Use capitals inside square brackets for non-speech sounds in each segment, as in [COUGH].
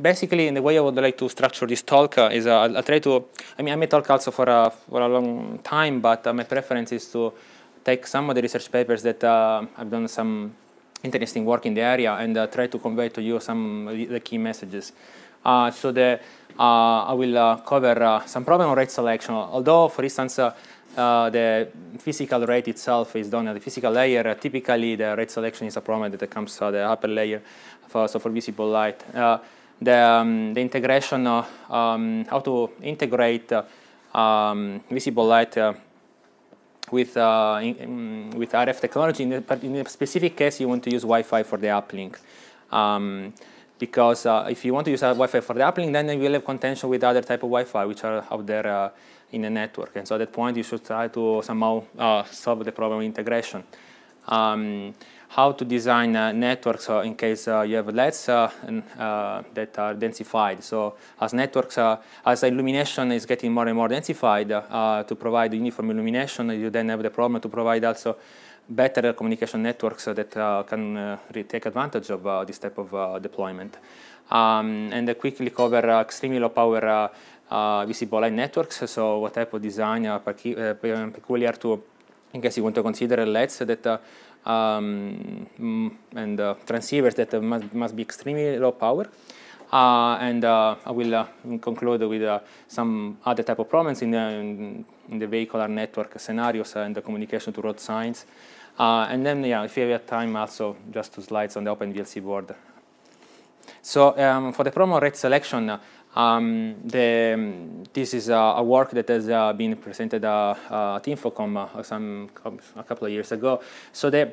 basically, in the way I would like to structure this talk uh, is uh, I'll, I'll, try to. I mean, I may talk also for a for a long time, but uh, my preference is to take some of the research papers that uh, I've done some interesting work in the area and uh, try to convey to you some of the key messages. so the I will cover some problem on rate selection. Although, for instance. Uh, the physical rate itself is done at the physical layer. Uh, typically, the rate selection is a problem that comes at the upper layer, for, so for visible light. Uh, the, um, the integration, uh, um, how to integrate uh, um, visible light uh, with, uh, in, in, with RF technology. In a, in a, specific case, you want to use Wi-Fi for the uplink. Um, because uh, if you want to use Wi-Fi for the uplink, then you will have contention with other type of Wi-Fi, which are out there in the network. And so at that point, you should try to somehow solve the problem of integration. Um, how to design uh, networks uh, in case uh, you have LEDs uh, uh, that are densified. So as networks, uh, as illumination is getting more and more densified, to provide uniform illumination, you then have the problem to provide also better communication networks that can take advantage of this type of deployment. Um, and I quickly cover extremely low power visible light networks, so what type of design are peculiar to in case you want to consider LEDs that uh, um, mm, and uh, transceivers that uh, must, must be extremely low power. Uh, and uh, I will uh, conclude with uh, some other type of problems in the, in the vehicular network scenarios and the communication to road signs. Uh, and then, yeah, if you have time, also just two slides on the OpenVLC board. So um, for the promo rate selection, um, the, um, this is a, work that has uh, been presented uh, uh, at Infocom some, a couple of years ago. So the,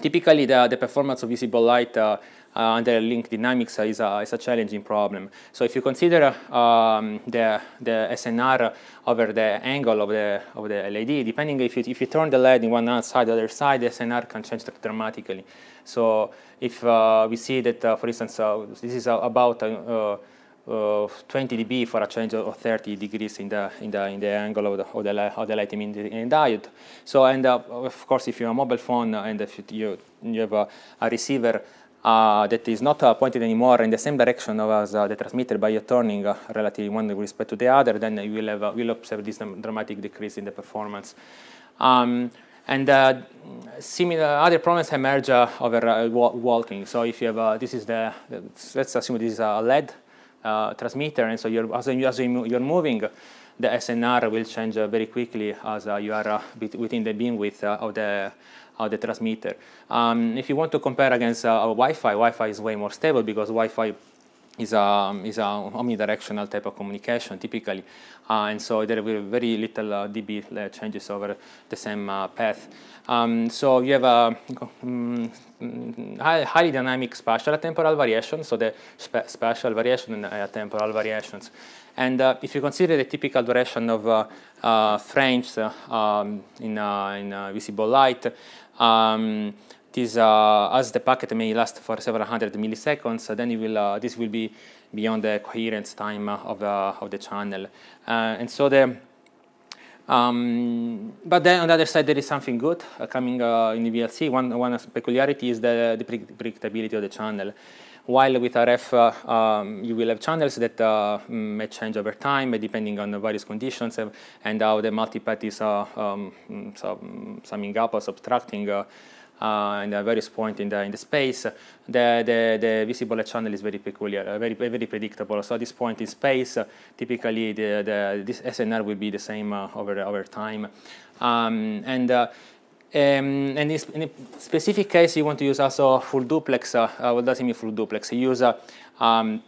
typically the, the performance of visible light uh, under link dynamics is, a, is a challenging problem. So if you consider um, the, the SNR over the angle of the, of the LED, depending if you, if you turn the LED in one side or the other side, the SNR can change dramatically. So if we see that, for instance, this is about uh, 20 dB for a change of 30 degrees in the in the in the angle of the of the, of the light emitting diode. So and uh, of course, if you have a mobile phone and if you you have a, a receiver uh, that is not uh, pointed anymore in the same direction as uh, the transmitter by turning uh, relatively one with respect to the other, then you will have, will observe this dramatic decrease in the performance. Um, and uh, similar other problems emerge uh, over uh, walking. So if you have, this is the, let's assume this is a LED, uh, transmitter, and so you're, as, you, as you're moving, the SNR will change uh, very quickly as uh, you are uh, within the beamwidth of the the transmitter. Um, if you want to compare against uh, Wi-Fi, Wi-Fi is way more stable because Wi-Fi is a, um, is a omnidirectional type of communication typically. Uh, and so there will be very little uh, dB changes over the same uh, path. Um, so you have a um, highly dynamic spatial temporal variations, so the spatial variation and uh, temporal variations. And uh, if you consider the typical duration of uh, frames um, in, in visible light, um, this, uh, as the packet may last for several hundred milliseconds, then will, uh, this will be beyond the coherence time of, uh, of the channel. and so the um, but then on the other side, there is something good uh, coming uh, in the VLC. One, one peculiarity is the, the predictability of the channel. While with RF, uh, um, you will have channels that uh, mm, may change over time uh, depending on the various conditions uh, and how the multipath is um, mm, so mm, summing up or subtracting uh, in various points in the, in the space, the, the, the visible channel is very peculiar, uh, very, very predictable. So at this point in space, uh, typically the, the, this SNR will be the same uh, over, over time. Um, and um, and in a specific case, you want to use also full duplex. Uh, uh, what does it mean full duplex? You use uh, um,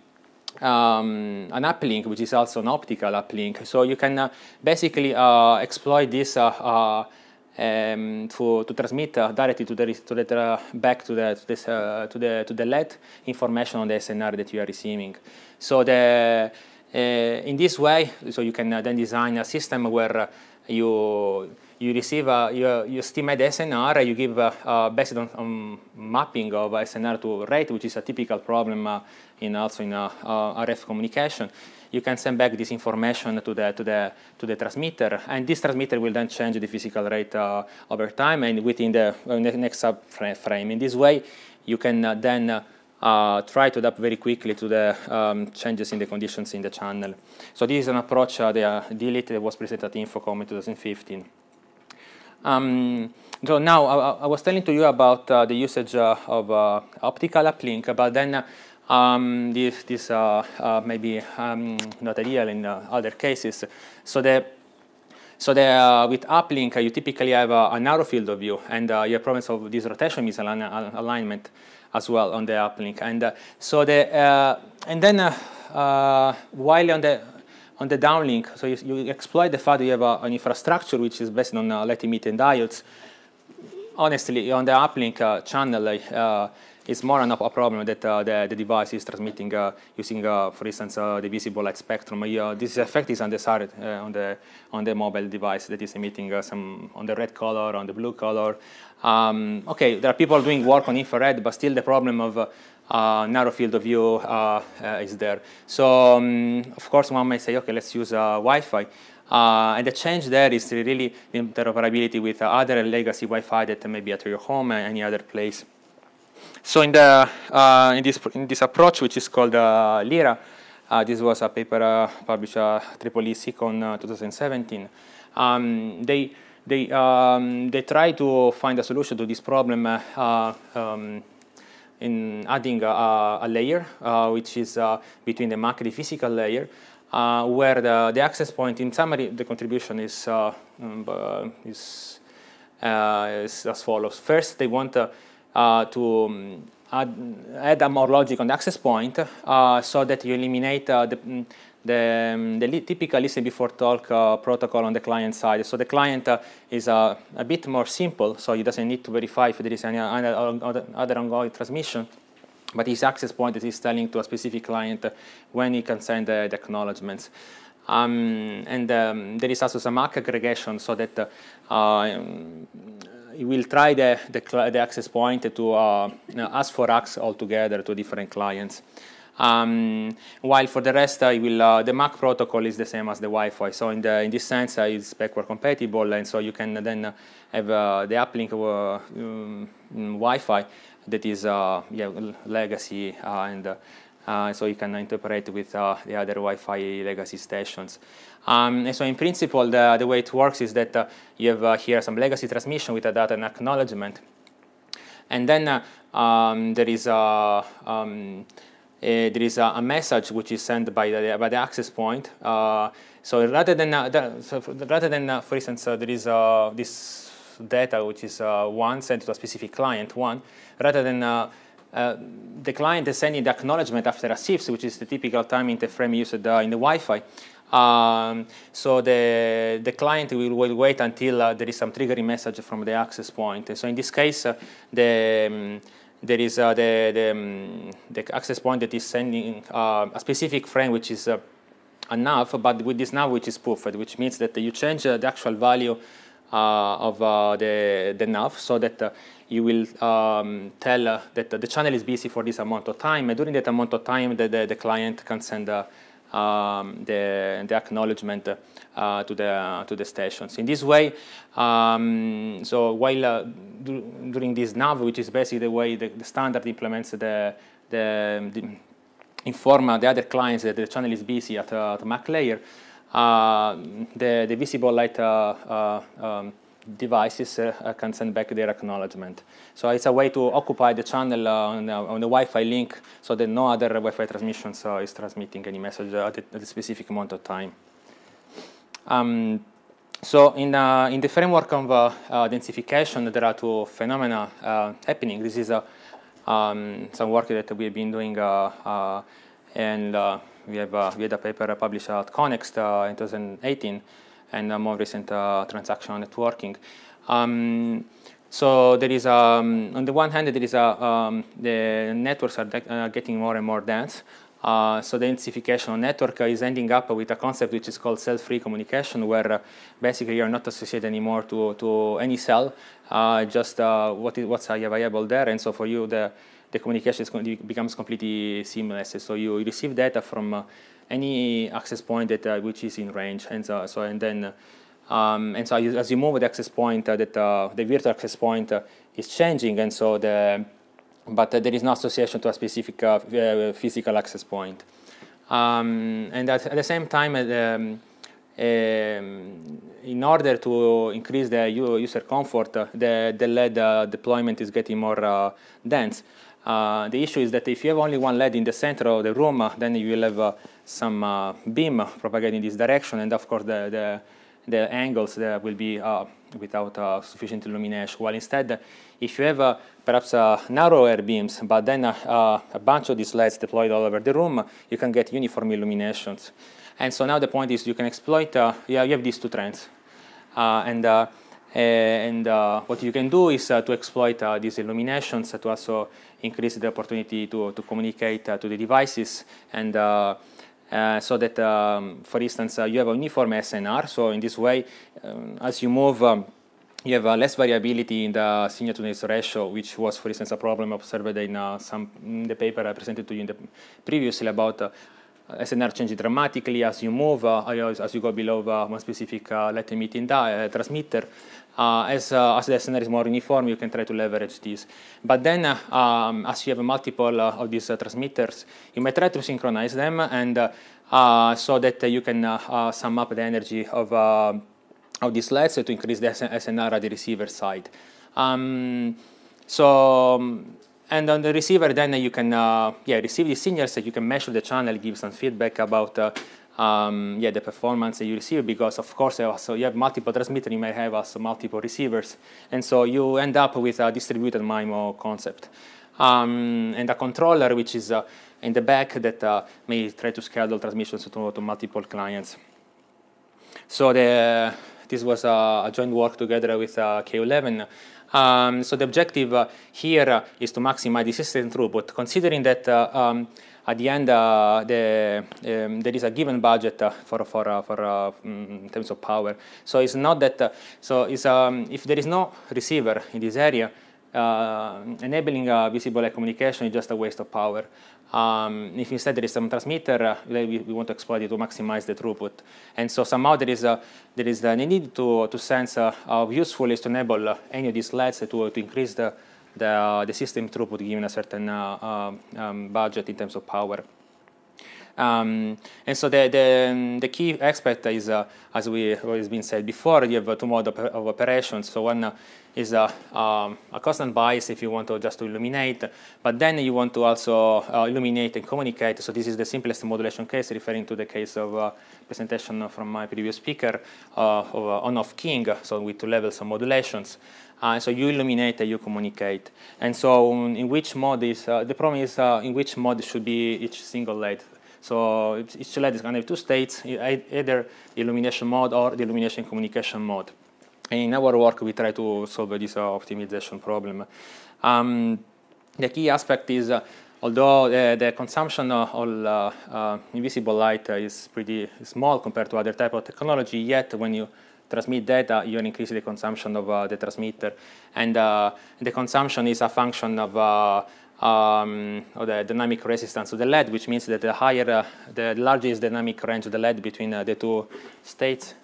um, an uplink, which is also an optical uplink. So you can basically exploit this um, to, to transmit uh, directly to the, to the uh, back to the to, this, uh, to the to the LED information on the SNR that you are receiving. So the eh, in this way, so you can uh, then design a system where you you receive your estimated you estimate SNR, you give a, a based on, mapping of SNR to rate, which is a typical problem uh, in also in uh, uh, RF communication. You can send back this information to the to the to the transmitter, and this transmitter will then change the physical rate uh, over time and within the uh, next sub frame. In this way, you can uh, then uh, try to adapt very quickly to the um, changes in the conditions in the channel. So this is an approach, uh, the uh, that was presented at Infocom in 2015. Um, so now I, I, was telling to you about uh, the usage uh, of uh, optical uplink, but then uh, um, this, this uh, uh, may be um, not ideal in other cases. So the so the, with uplink, you typically have a narrow field of view, and you have problems of this rotation misalignment as well on the uplink. And so the and then while on the on the downlink, so you, you, exploit the fact that you have a, an infrastructure which is based on uh, light emitting diodes. Honestly, on the uplink uh, channel, uh, it's more enough a problem that uh, the, the, device is transmitting uh, using, uh, for instance, the visible light spectrum. this effect is undesired on, the, on the mobile device that is emitting some on the red color, on the blue color. Um, okay, there are people doing work on infrared, but still the problem of uh, narrow field of view uh, uh, is there. So um, of course, one may say, okay, let's use Wi-Fi. Uh, and the change there is really interoperability with uh, other legacy Wi-Fi that may be at your home and any other place. So in, the, uh, in, this, in this approach, which is called LIRA, this was a paper published at Triple E SICON 2017. Um, they, they, um, they try to find a solution to this problem um, in adding a, a layer, uh, which is uh, between the MAC, the physical layer, uh, where the, the, access point, in summary, the contribution is, um, is, is, as follows. First, they want to um, add, add, a more logic on the access point so that you eliminate the the, um, the typical listen before talk uh, protocol on the client side. So the client uh, is uh, a bit more simple, so he doesn't need to verify if there is any other, other ongoing transmission. But his access point is telling to a specific client uh, when he can send the, the acknowledgements. Um, and um, there is also some MAC aggregation so that uh, um, will try the, the, the access point to uh, ask for access altogether to different clients. Um, while for the rest, I will, uh, the MAC protocol is the same as the Wi-Fi. So in, the, in this sense, uh, it's backward compatible, and so you can then uh, have uh, the uplink uh, um, Wi-Fi that is uh, yeah, legacy, and so you can interpret with the other Wi-Fi legacy stations. Um, and so in principle, the, the way it works is that you have here some legacy transmission with a data and acknowledgement. And then um, there is a um, uh, there is a, a, message which is sent by the, by the access point. Uh, so rather than, uh, that, so rather than for instance, there is this data which is one sent to a specific client, one, rather than uh, the client is sending the acknowledgement after a SIFS, which is the typical time interframe used uh, in the Wi-Fi. Um, so the, the client will, will wait until uh, there is some triggering message from the access point. So in this case, the um, there is uh, the, the, um, the, access point that is sending uh, a specific frame which is uh, a nav, but with this nav which is proofed, which means that you change uh, the actual value uh, of uh, the, the nav so that you will um, tell that the channel is busy for this amount of time, and during that amount of time, the, the, the client can send um, the, the acknowledgement uh, to, the, to the stations. In this way, um, so while uh, during this NAV, which is basically the way the, the standard implements the, the, the inform uh, the other clients that the channel is busy at, uh, at MAC layer, uh, the, the visible light um, devices uh, can send back their acknowledgement. So it's a way to occupy the channel on, on the Wi-Fi link so that no other Wi-Fi transmission is transmitting any message at a, at a specific amount of time. Um, so in, uh, in the framework of uh, uh, densification, there are two phenomena uh, happening. This is uh, um, some work that we have been doing, and we, have, we had a paper published at Connext in 2018 and more recent uh, transactional networking. Um, so there is, um, on the one hand, there is a, um, the networks are uh, getting more and more dense. Uh, so the densification network is ending up with a concept which is called cell-free communication, where uh, basically you're not associated anymore to, to any cell, uh, just uh, what is, what's available there. And so for you, the, the communication is, becomes completely seamless. So you receive data from any access point that uh, which is in range, and so, uh, so and then. Uh, um, and so as you move the access point, that the virtual access point is changing, and so the but there is no association to a specific physical access point. Um, and at, at, the same time, um, um, in order to increase the user comfort, uh, the, the LED uh, deployment is getting more uh, dense. the issue is that if you have only one LED in the center of the room, then you will have some uh, beam propagating this direction, and of course the, the, the angles there will be uh, without uh, sufficient illumination. While instead, if you have perhaps narrower beams, but then a bunch of these LEDs deployed all over the room, you can get uniform illuminations. And so now the point is you can exploit, uh, yeah, you have these two trends. Uh, and uh, eh, and what you can do is to exploit these illuminations to also increase the opportunity to, to communicate to the devices and uh, so that, um, for instance, uh, you have a uniform SNR. So in this way, um, as you move, um, you have uh, less variability in the signal to noise ratio, which was, for instance, a problem observed in uh, some in the paper I presented to you in the previously about uh, Eh, SNR changes dramatically as you move, uh, as you go below uh, one specific uh, light emitting transmitter. as, as the SNR is more uniform, you can try to leverage this. But then, um, as you have multiple of these transmitters, you may try to synchronize them, and so that you can sum up the energy of, of these LEDs to increase the SNR at the receiver side. Um, so um, and on the receiver, then you can uh, yeah receive the signals. that you can measure the channel, give some feedback about uh, um, yeah, the performance that you receive because of course also you have multiple transmitters, you may have also multiple receivers. And so you end up with a distributed MIMO concept. Um, and a controller which is uh, in the back that uh, may try to schedule transmissions to, to multiple clients. So the, this was uh, a, joint work together with uh, K11 um, so the objective uh, here uh, is to maximize the system throughput, considering that uh, um, at the end uh, the, um, there is a given budget for, for, for mm, in terms of power. So it's not that, so it's, um, if there is no receiver in this area, enabling a visible communication is just a waste of power. Um, if instead there is some transmitter, uh, we, we, want to exploit it to maximize the throughput. And so somehow there is a, there is a need to, to sense uh, how useful is to enable uh, any of these LEDs to, to increase the, the, the system throughput given a certain um, um, budget in terms of power. Um, and so the, the, the, key aspect is, uh, as we has been said before, you have two modes of operations. So one is a, um, a constant bias if you want to just to illuminate, but then you want to also uh, illuminate and communicate. So this is the simplest modulation case, referring to the case of uh, presentation from my previous speaker uh, of uh, on-off king, so with two levels of modulations. Uh, so you illuminate and you communicate. And so in which mode is, uh, the problem is uh, in which mode should be each single light. So each LED is going to have two states, either illumination mode or the illumination communication mode in our work, we try to solve this optimization problem. Um, the key aspect is, uh, although uh, the consumption of uh, uh, invisible light is pretty small compared to other type of technology, yet when you transmit data, you increase the consumption of uh, the transmitter. And uh, the consumption is a function of, um, of the dynamic resistance of the LED, which means that the higher, the larger is dynamic range of the LED between the two states,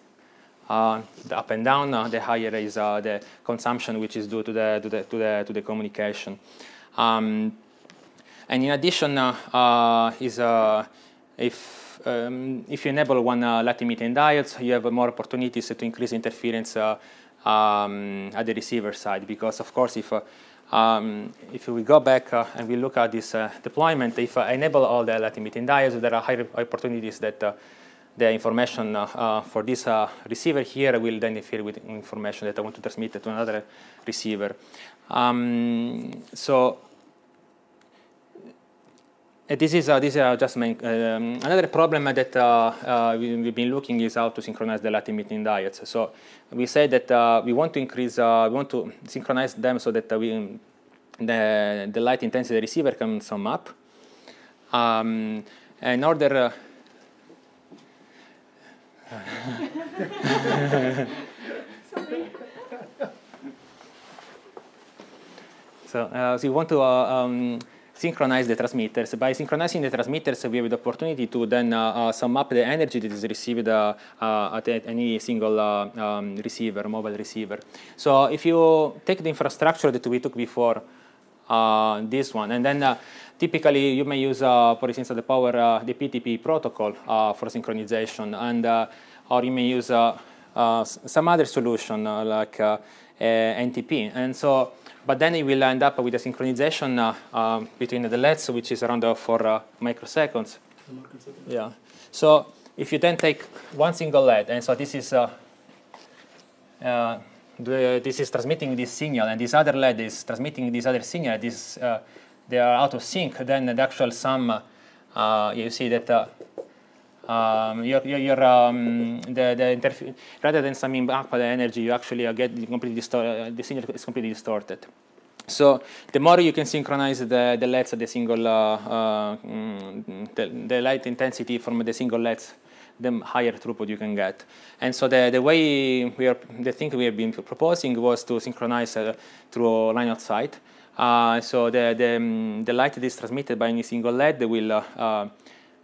uh, the up and down, uh, the higher is uh, the consumption which is due to the, to the, to the, to the communication. Um, and in addition, uh, uh, is, if, um, if you enable one light emitting diodes, you have more opportunities to increase interference um, at the receiver side because, of course, if um, if we go back uh, and we look at this uh, deployment, if I enable all the light emitting diodes, there are higher opportunities that uh, the information uh, uh, for this uh, receiver here will then interfere with information that I want to transmit to another receiver. Um, so this is uh, this is just main, um, another problem that uh, uh, we, have been looking is how to synchronize the light emitting diodes. So we say that we want to increase, we want to synchronize them so that we um, the the light intensity receiver can sum up. Um, in order [LAUGHS] so, uh, so you want to uh, um, synchronize the transmitters. By synchronizing the transmitters, we have the opportunity to then uh, uh sum up the energy that is received uh, uh, at any single um, receiver, mobile receiver. So if you take the infrastructure that we took before, this one, and then Typically, you may use, uh, for instance, the power, uh, the PTP protocol uh, for synchronization, and or you may use some other solution like NTP. And so, but then it will end up with a synchronization um, between the LEDs, which is around 4 microseconds. Yeah. So if you then take one single LED, and so this is uh, uh, the, this is transmitting this signal, and this other LED is transmitting this other signal this uh, they are out of sync, then the actual sum, uh, you see that uh, um, you're, you're, um, the, the rather than summing up the energy, you actually get completely distorted, uh, the signal is completely distorted. So the more you can synchronize the, the LEDs the single, uh, uh, the, the, light intensity from the single LEDs, the higher throughput you can get. And so the, the way we are, the thing we have been proposing was to synchronize uh, through line of sight. Uh, so the, the, um, the, light that is transmitted by any single LED will uh,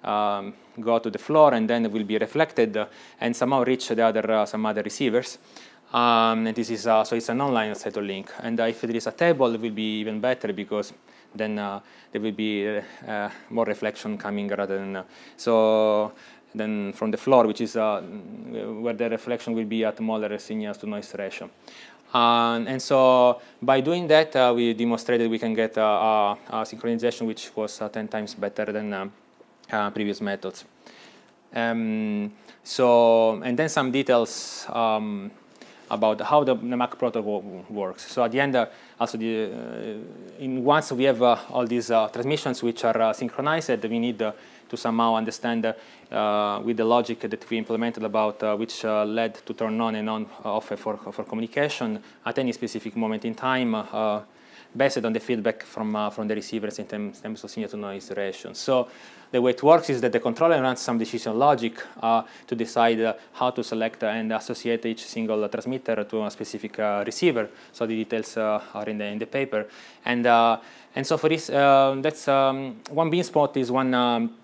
uh, um, go to the floor and then will be reflected uh, and somehow reach the other, uh, some other receivers. Um, and this is, uh, so it's an online set of link. And if there is a table, it will be even better because then there will be more reflection coming rather than, so then from the floor, which is where the reflection will be at smaller signals to noise ratio. Um, and so by doing that, uh, we demonstrated we can get uh, synchronization which was uh, 10 times better than uh, uh, previous methods. Um, so, and then some details um, about how the, the Mac protocol works. So at the end, also the, uh, in once we have uh, all these uh, transmissions which are synchronized, we need to somehow understand with the logic that we implemented about which led to turn on and on off for, for communication at any specific moment in time based on the feedback from, uh, from the receivers in terms, terms of signal to noise ratio. So the way it works is that the controller runs some decision logic uh, to decide uh, how to select and associate each single transmitter to a specific uh, receiver. So the details uh, are in the, in the paper. And, uh, and so for this, that's um, one beam spot is one um,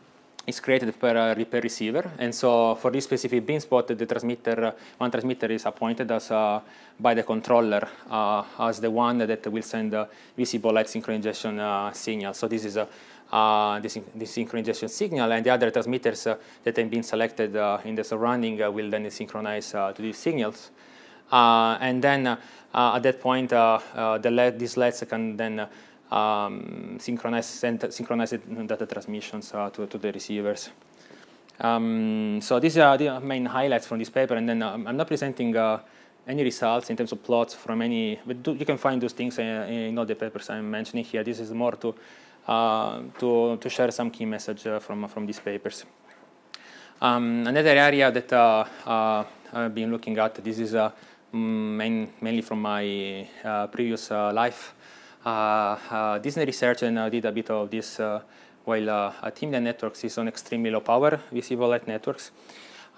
is created per uh, repair receiver. And so for this specific beam spot, the transmitter, uh, one transmitter is appointed as, uh, by the controller uh, as the one that will send uh, visible light synchronization uh, signal. So this is a uh, this, this synchronization signal and the other transmitters that have been selected in the surrounding will then synchronize to these signals. and then at that point, the LED, these LEDs can then um, synchronized, synchronized data transmissions uh, to, to the receivers. Um, so these are the main highlights from this paper, and then um, I'm not presenting uh, any results in terms of plots from any, but do, you can find those things uh, in all the papers I'm mentioning here. This is more to, uh, to, to, share some key message from, from these papers. Um, another area that I've been looking at, this is main, mainly from my previous life, uh, uh, Disney Research and uh, did a bit of this while at Timden Networks is on extremely low power visible light networks.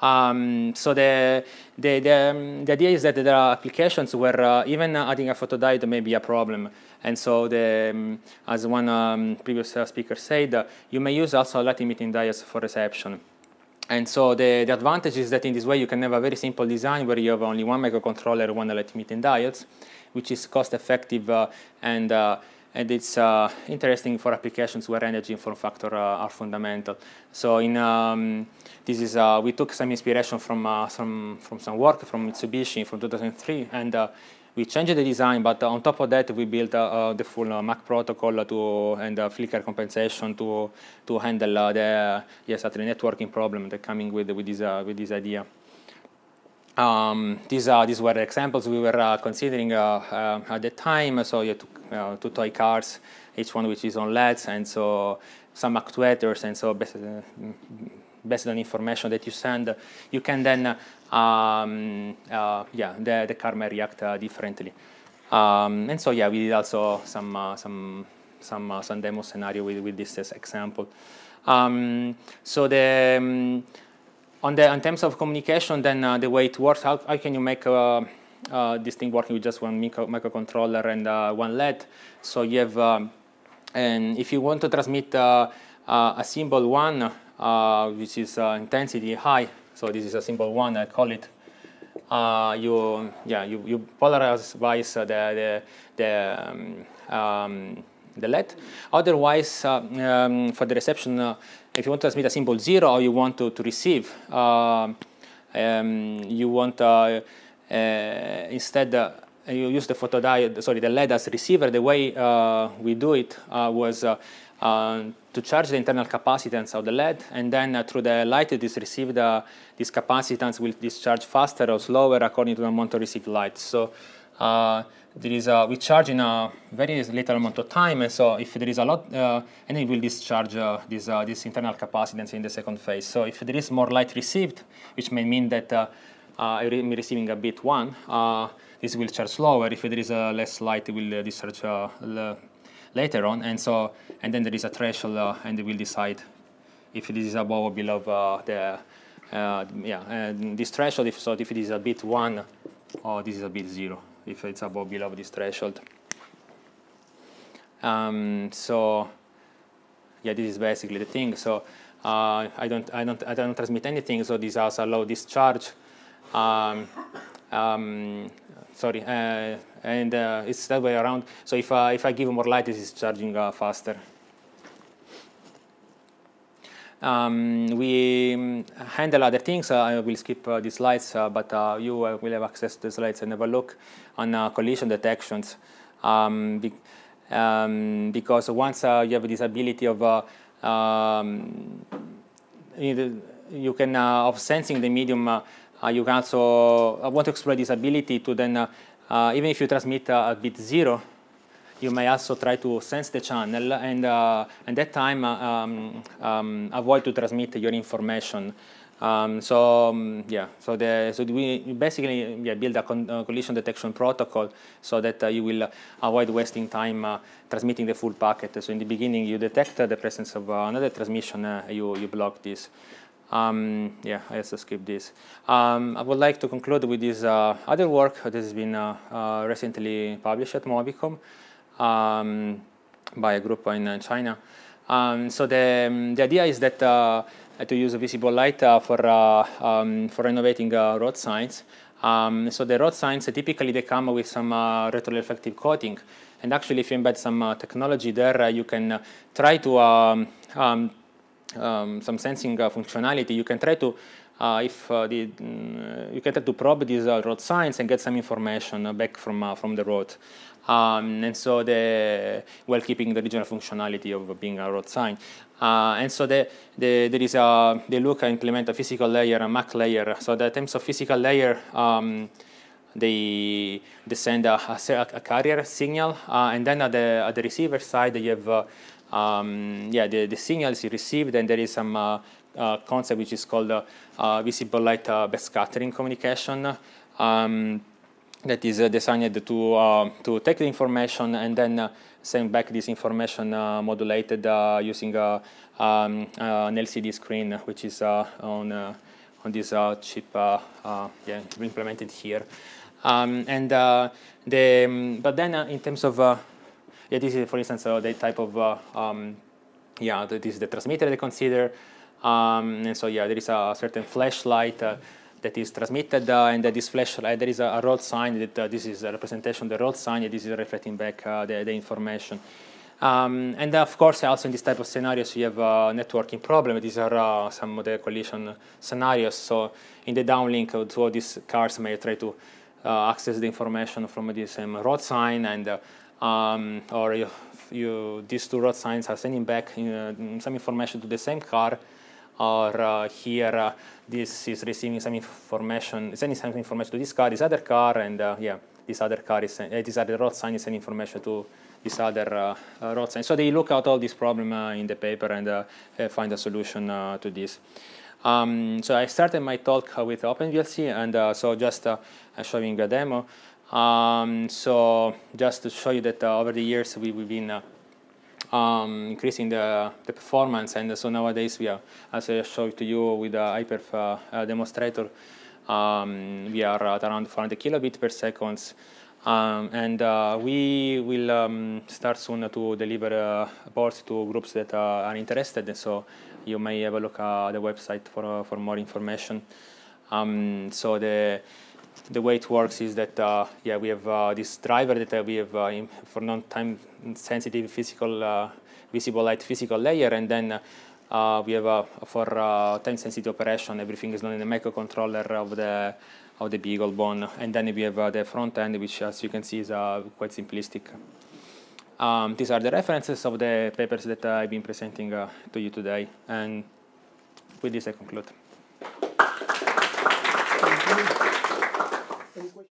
Um, so the, the, the, um, the, idea is that there are applications where uh, even adding a photodiode may be a problem. And so the, um, as one um, previous speaker said, uh, you may use also light emitting diodes for reception. And so the, the advantage is that in this way you can have a very simple design where you have only one microcontroller, one light emitting diodes which is cost effective uh, and uh, and it's uh, interesting for applications where energy and form factor are fundamental. So in um, this is we took some inspiration from some from some work from Mitsubishi from 2003 and we changed the design, but on top of that, we built uh, the full uh, Mac protocol to and Flickr compensation to to handle the yes, actually networking problem that coming with with this with this idea. Um, these, are these were examples we were uh, considering uh, uh at the time. So you had uh, two, two, toy cars, each one which is on LEDs, and so some actuators. And so based, uh, based on information that you send, you can then, um, yeah, the, the car may react differently. Um, and so yeah, we did also some, some, some, some demo scenario with, with this example. Um, so the um, on the in terms of communication, then uh, the way it works, how, how can you make uh, uh, this thing working with just one micro, microcontroller and uh, one LED? So you have, um, and if you want to transmit uh, uh, a symbol one, which is intensity high, so this is a symbol one, I call it. you yeah you, you polarize by the the, the um, um, the LED. Otherwise, uh, um, for the reception, uh, if you want to transmit a symbol 0 or you want to, to receive, uh, um, you want instead you use the photodiode, sorry, the LED as receiver. The way we do it was uh, um, to charge the internal capacitance of the lead, and then uh, through the light it is received, uh, this capacitance will discharge faster or slower according to the amount of received light. So there is a, we charge in a very little amount of time, and so if there is a lot, uh, and it will discharge uh, this, uh, this internal capacitance in the second phase. So if there is more light received, which may mean that uh, uh I'm receiving a bit one, uh, this will charge slower. If there is uh, less light, it will discharge later on, and so, and then there is a threshold, and it will decide if it is above or below the, yeah, this threshold. If so, if it is a bit one, or this is a bit zero if it's above below this threshold. Um, so yeah, this is basically the thing. So uh, I don't I don't I don't transmit anything. So this has a low discharge. Um, um, sorry, uh, and uh, it's that way around. So if I, uh, if I give more light, this is charging uh, faster. Um, we handle other things. Uh, I will skip the slides, but you will have access to the slides and have a look on uh, collision detections. Um, be, um, because once uh, you have this ability of uh, um, you can uh, of sensing the medium, uh, you can also want to explore this ability to then even if you transmit a bit zero, you may also try to sense the channel and uh, at that time um, um, avoid to transmit your information. Um, so um, yeah, so the, so we basically yeah, build a con uh, collision detection protocol so that uh, you will uh, avoid wasting time uh, transmitting the full packet. So in the beginning, you detect uh, the presence of uh, another transmission, you you block this. Um, yeah, I also skip this. Um, I would like to conclude with this other work that has been recently published at Mobicom um, by a group in China. Um, so the, um, the idea is that uh, uh, to use visible light uh, for, uh, um, for renovating road signs. Um, so the road signs uh, typically they come with some uh, retroreflective coating, and actually if you embed some uh, technology there, you can try to um, um, um some sensing functionality. You can try to if the mm, you can try to probe these road signs and get some information back from from the road. Um, and so the, while keeping the original functionality of being a road sign. Uh, and so the, the, there is a, they look and implement a physical layer, a MAC layer. So the terms of physical layer, um, they, they send a, a, a carrier signal, uh, and then at the, at the receiver side, you have, uh, um, yeah, the, the signal is received, and there is some uh, uh concept which is called uh, uh, visible light backscattering communication. Um, that is uh, designed to, uh, to take the information and then uh, send back this information modulated using um, an LCD screen, which is on, on this chip yeah, implemented here. Um, and the, um, but then in terms of, yeah, this is, for instance, the type of um, yeah, this is the transmitter they consider. Um, and so yeah, there is a certain flashlight uh, that is transmitted uh, and that is flashed. Uh, there is a, a road sign that uh, this is a representation of the road sign. and This is reflecting back the, the information. Um, and of course, also in this type of scenarios, you have a networking problem. These are uh, some of the collision scenarios. So in the downlink, uh, all these cars may try to access the information from the same road sign, and um, or you, you, these two road signs are sending back some information to the same car, or uh, here uh, this is receiving some information, sending some information to this car, this other car, and uh, yeah, this other car is, uh, this other road sign is sending information to this other road sign. So they look at all this problem in the paper and find a solution to this. Um, so I started my talk uh, with OpenVLC, and uh, so just uh, showing a demo. Um, so just to show you that over the years we, have been um, increasing the, the performance. And so nowadays we are, as I showed to you with the iPerf uh, demonstrator, um, we are at around 400 kilobit per second. Um, and uh, we will um, start soon to deliver uh, boards to groups that uh, are interested. And so you may have a look at the website for, uh, for more information. Um, so the the way it works is that uh, yeah we have uh, this driver that uh, we have uh, for non-time sensitive physical uh, visible light physical layer and then uh, we have for time sensitive operation everything is done in the microcontroller of the of the BeagleBone and then we have the front end which as you can see is quite simplistic. Um, these are the references of the papers that I've been presenting to you today and with this I conclude. Any questions?